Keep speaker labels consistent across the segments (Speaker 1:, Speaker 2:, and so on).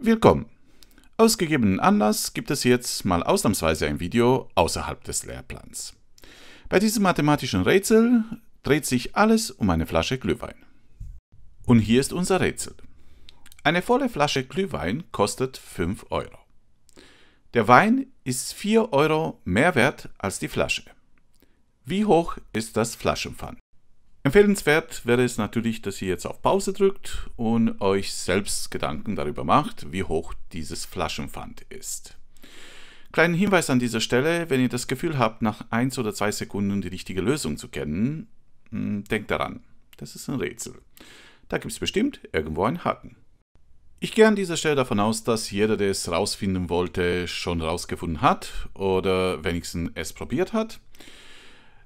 Speaker 1: Willkommen! Aus gegebenen Anlass gibt es jetzt mal ausnahmsweise ein Video außerhalb des Lehrplans. Bei diesem mathematischen Rätsel dreht sich alles um eine Flasche Glühwein. Und hier ist unser Rätsel. Eine volle Flasche Glühwein kostet 5 Euro. Der Wein ist 4 Euro mehr wert als die Flasche. Wie hoch ist das Flaschenpfand? Empfehlenswert wäre es natürlich, dass ihr jetzt auf Pause drückt und euch selbst Gedanken darüber macht, wie hoch dieses Flaschenpfand ist. Kleinen Hinweis an dieser Stelle, wenn ihr das Gefühl habt, nach 1 oder 2 Sekunden die richtige Lösung zu kennen, hm, denkt daran, das ist ein Rätsel. Da gibt es bestimmt irgendwo einen Haken. Ich gehe an dieser Stelle davon aus, dass jeder, der es rausfinden wollte, schon rausgefunden hat oder wenigstens es probiert hat.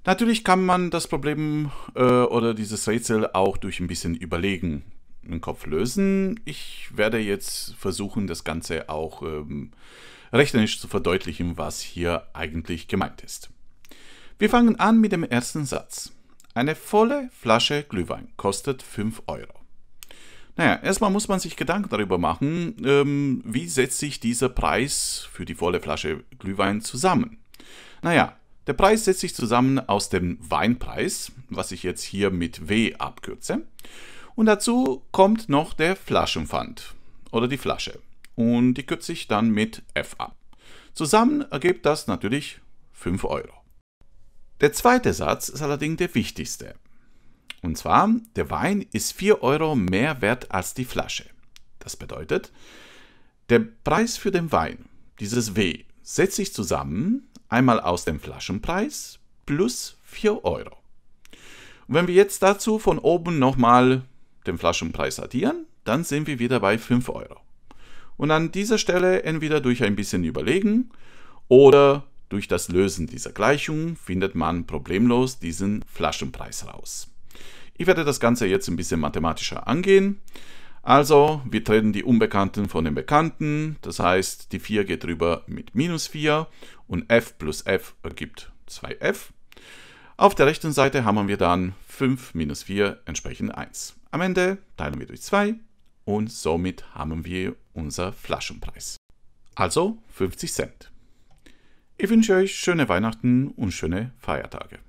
Speaker 1: Natürlich kann man das Problem äh, oder dieses Rätsel auch durch ein bisschen Überlegen im Kopf lösen. Ich werde jetzt versuchen, das Ganze auch ähm, rechnerisch zu verdeutlichen, was hier eigentlich gemeint ist. Wir fangen an mit dem ersten Satz. Eine volle Flasche Glühwein kostet 5 Euro. Naja, erstmal muss man sich Gedanken darüber machen, ähm, wie setzt sich dieser Preis für die volle Flasche Glühwein zusammen. Naja, der Preis setzt sich zusammen aus dem Weinpreis, was ich jetzt hier mit W abkürze, und dazu kommt noch der Flaschenpfand oder die Flasche und die kürze ich dann mit F ab. Zusammen ergibt das natürlich 5 Euro. Der zweite Satz ist allerdings der wichtigste. Und zwar, der Wein ist 4 Euro mehr wert als die Flasche. Das bedeutet, der Preis für den Wein, dieses W, setzt sich zusammen Einmal aus dem Flaschenpreis plus 4 Euro. Und wenn wir jetzt dazu von oben nochmal den Flaschenpreis addieren, dann sind wir wieder bei 5 Euro. Und an dieser Stelle entweder durch ein bisschen Überlegen oder durch das Lösen dieser Gleichung findet man problemlos diesen Flaschenpreis raus. Ich werde das Ganze jetzt ein bisschen mathematischer angehen. Also, wir trennen die Unbekannten von den Bekannten, das heißt, die 4 geht rüber mit minus 4 und f plus f ergibt 2f. Auf der rechten Seite haben wir dann 5 minus 4 entsprechend 1. Am Ende teilen wir durch 2 und somit haben wir unser Flaschenpreis. Also 50 Cent. Ich wünsche euch schöne Weihnachten und schöne Feiertage.